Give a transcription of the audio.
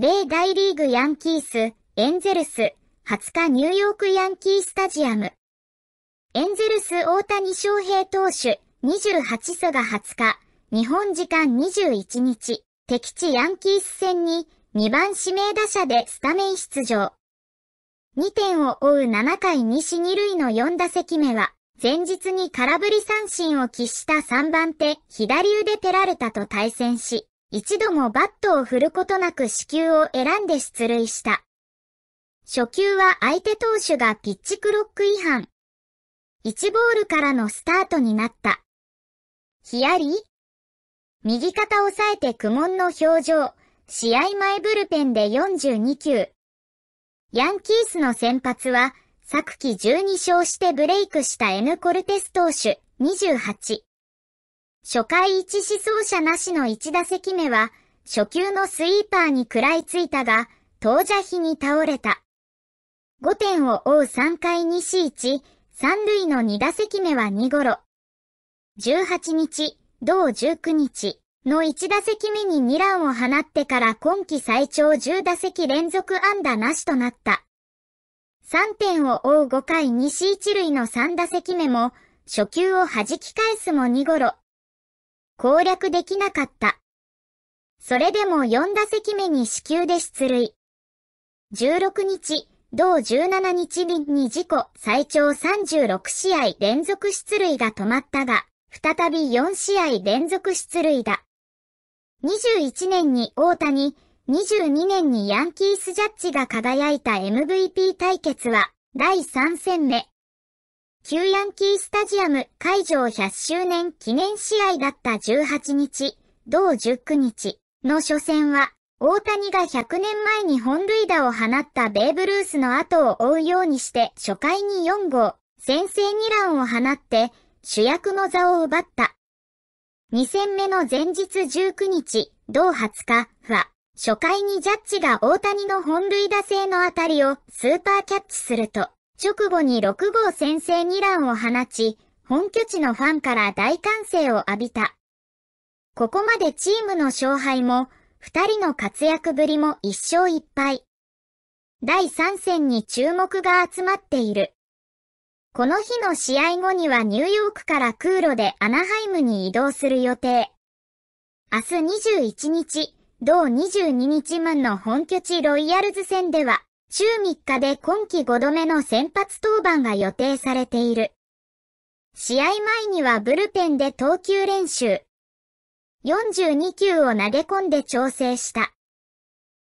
米大リーグヤンキース、エンゼルス、20日ニューヨークヤンキースタジアム。エンゼルス大谷翔平投手、28素が20日、日本時間21日、敵地ヤンキース戦に2番指名打者でスタメン出場。2点を追う7回西2塁の4打席目は、前日に空振り三振を喫した3番手、左腕ペラルタと対戦し、一度もバットを振ることなく死球を選んで出塁した。初球は相手投手がピッチクロック違反。1ボールからのスタートになった。ヒヤリ右肩を抑えて苦悶の表情。試合前ブルペンで42球。ヤンキースの先発は、昨季12勝してブレイクした N コルテス投手28。初回一思想者なしの一打席目は、初球のスイーパーに食らいついたが、当者比に倒れた。5点を追う3回西1、三塁の2打席目は2頃。18日、同19日の1打席目に2ランを放ってから今季最長10打席連続安打なしとなった。3点を追う5回西一塁の3打席目も、初球を弾き返すも2頃。攻略できなかった。それでも4打席目に死球で出塁。16日、同17日に自己最長36試合連続出塁が止まったが、再び4試合連続出塁だ。21年に大谷、22年にヤンキースジャッジが輝いた MVP 対決は、第3戦目、旧ヤンキースタジアム会場100周年記念試合だった18日、同19日の初戦は、大谷が100年前に本塁打を放ったベーブ・ルースの後を追うようにして初回に4号、先制2ランを放って主役の座を奪った。2戦目の前日19日、同20日は、初回にジャッジが大谷の本塁打制の当たりをスーパーキャッチすると、直後に6号先制2ランを放ち、本拠地のファンから大歓声を浴びた。ここまでチームの勝敗も、二人の活躍ぶりも一勝一敗。第3戦に注目が集まっている。この日の試合後にはニューヨークから空路でアナハイムに移動する予定。明日21日、同22日分の本拠地ロイヤルズ戦では、週3日で今季5度目の先発登板が予定されている。試合前にはブルペンで投球練習。42球を投げ込んで調整した。